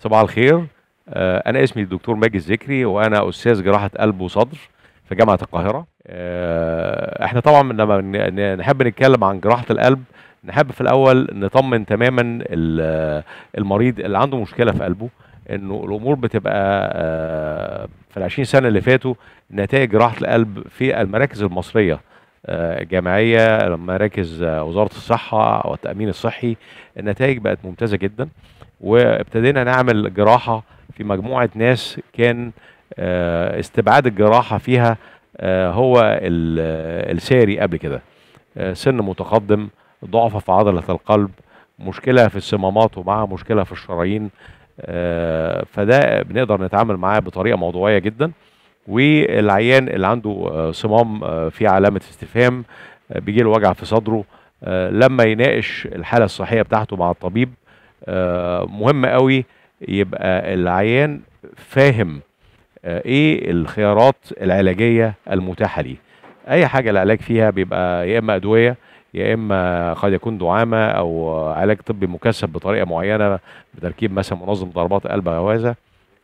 صباح الخير آه، أنا اسمي الدكتور ماجد ذكري وأنا أستاذ جراحة قلب وصدر في جامعة القاهرة آه، إحنا طبعا لما نحب نتكلم عن جراحة القلب نحب في الأول نطمن تماما المريض اللي عنده مشكلة في قلبه انه الامور بتبقى آه، في ال 20 سنه اللي فاتوا نتائج جراحه القلب في المراكز المصريه الجامعيه مراكز وزاره الصحه والتامين الصحي النتائج بقت ممتازه جدا وابتدينا نعمل جراحه في مجموعه ناس كان آه، استبعاد الجراحه فيها آه، هو آه، الساري قبل كده سن متقدم ضعف في عضله القلب مشكله في الصمامات ومعها مشكله في الشرايين فده بنقدر نتعامل معاه بطريقه موضوعيه جدا والعيان اللي عنده صمام في علامه استفهام بيجي له وجع في صدره لما يناقش الحاله الصحيه بتاعته مع الطبيب آه، مهم قوي يبقى العيان فاهم آه، ايه الخيارات العلاجيه المتاحه ليه اي حاجه العلاج فيها بيبقى يا اما ادويه يا اما قد يكون دعامه او علاج طبي مكثف بطريقه معينه بتركيب مثلا منظم ضربات قلب غوازه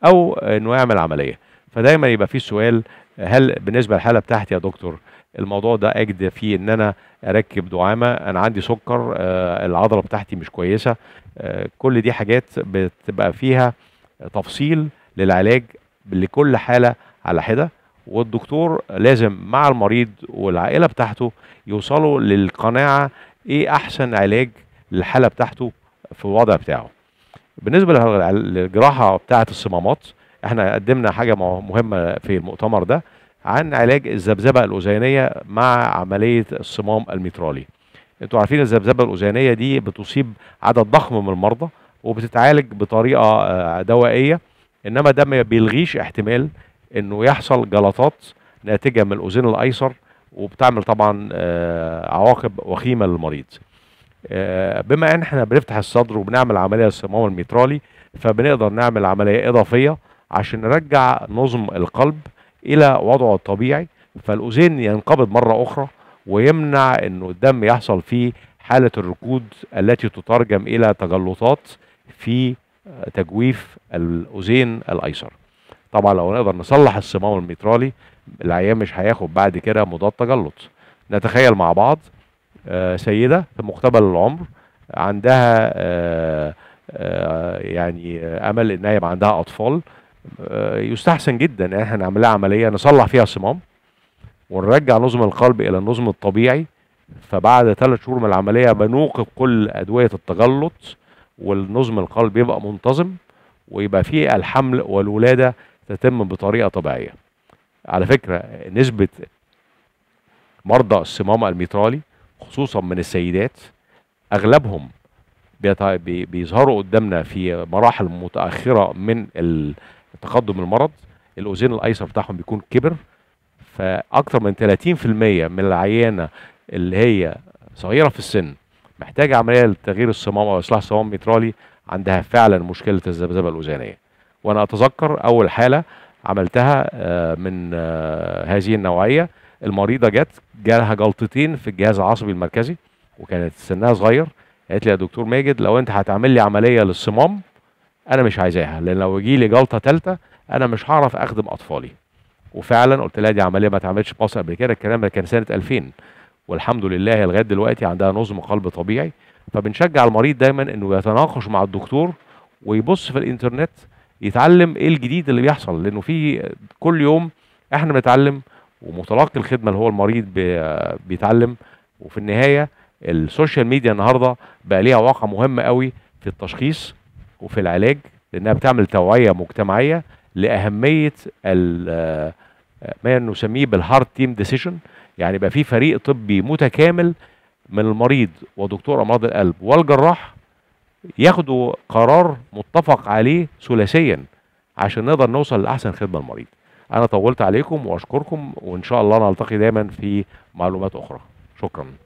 او انه يعمل عمليه فدايما يبقى في سؤال هل بالنسبه للحاله بتاعتي يا دكتور الموضوع ده اجد فيه ان انا اركب دعامه انا عندي سكر آه، العضله بتاعتي مش كويسه آه، كل دي حاجات بتبقى فيها تفصيل للعلاج لكل حاله على حده والدكتور لازم مع المريض والعائله بتاعته يوصلوا للقناعه ايه احسن علاج للحاله بتاعته في الوضع بتاعه بالنسبه للجراحه بتاعه الصمامات احنا قدمنا حاجه مهمه في المؤتمر ده عن علاج الذبذبه الاذينيه مع عمليه الصمام الميترالي انتوا عارفين الذبذبه الاذينيه دي بتصيب عدد ضخم من المرضى وبتتعالج بطريقه آه، دوائيه انما ده ما بيلغيش احتمال انه يحصل جلطات ناتجه من الاذين الايسر وبتعمل طبعا آه، عواقب وخيمه للمريض آه، بما ان احنا بنفتح الصدر وبنعمل عمليه الصمام الميترالي فبنقدر نعمل عمليه اضافيه عشان نرجع نظم القلب الى وضعه الطبيعي فالاذين ينقبض مره اخرى ويمنع انه الدم يحصل فيه حاله الركود التي تترجم الى تجلطات في تجويف الاذين الايسر طبعا لو نقدر نصلح الصمام الميترالي العيان مش هياخد بعد كده مضاد تجلط نتخيل مع بعض آه، سيده في مقتبل العمر عندها آه، آه، يعني امل انها يبقى عندها اطفال آه، يستحسن جدا ان احنا نعمل لها عمليه نصلح فيها الصمام ونرجع نظم القلب الى النظم الطبيعي فبعد ثلاث شهور من العمليه بنوقف كل ادويه التجلط والنظم القلب يبقى منتظم ويبقى فيه الحمل والولاده تتم بطريقه طبيعيه. على فكره نسبه مرضى الصمام الميترالي خصوصا من السيدات اغلبهم بيظهروا قدامنا في مراحل متاخره من تقدم المرض الاوزين الايسر بتاعهم بيكون كبر فاكثر من 30% من العيانه اللي هي صغيره في السن محتاجه عمليه لتغيير الصمام او اصلاح صمام مترالي عندها فعلا مشكله الذبذبه الاوزانيه وانا اتذكر اول حاله عملتها آه، من آه، هذه النوعيه المريضه جت جالها جلطتين في الجهاز العصبي المركزي وكانت سنها صغير قالت لي يا دكتور ماجد لو انت هتعمل لي عمليه للصمام انا مش عايزاها لان لو يجي لي جلطه ثالثه انا مش هعرف اخدم اطفالي وفعلا قلت لها دي عمليه ما اتعملتش في مصر قبل كده الكلام ده كان سنه 2000 والحمد لله لغايه دلوقتي عندها نظم قلب طبيعي فبنشجع المريض دايما انه يتناقش مع الدكتور ويبص في الانترنت يتعلم ايه الجديد اللي بيحصل لانه في كل يوم احنا بنتعلم ومتلقي الخدمه اللي هو المريض بيتعلم وفي النهايه السوشيال ميديا النهارده بقى ليها واقع مهم قوي في التشخيص وفي العلاج لانها بتعمل توعيه مجتمعيه لاهميه ما نسميه بالهارد تيم ديسيجن يعني يبقى في فريق طبي متكامل من المريض ودكتور امراض القلب والجراح ياخدوا قرار متفق عليه ثلاثيا عشان نقدر نوصل لاحسن خدمه للمريض. انا طولت عليكم واشكركم وان شاء الله نلتقي دايما في معلومات اخرى. شكرا.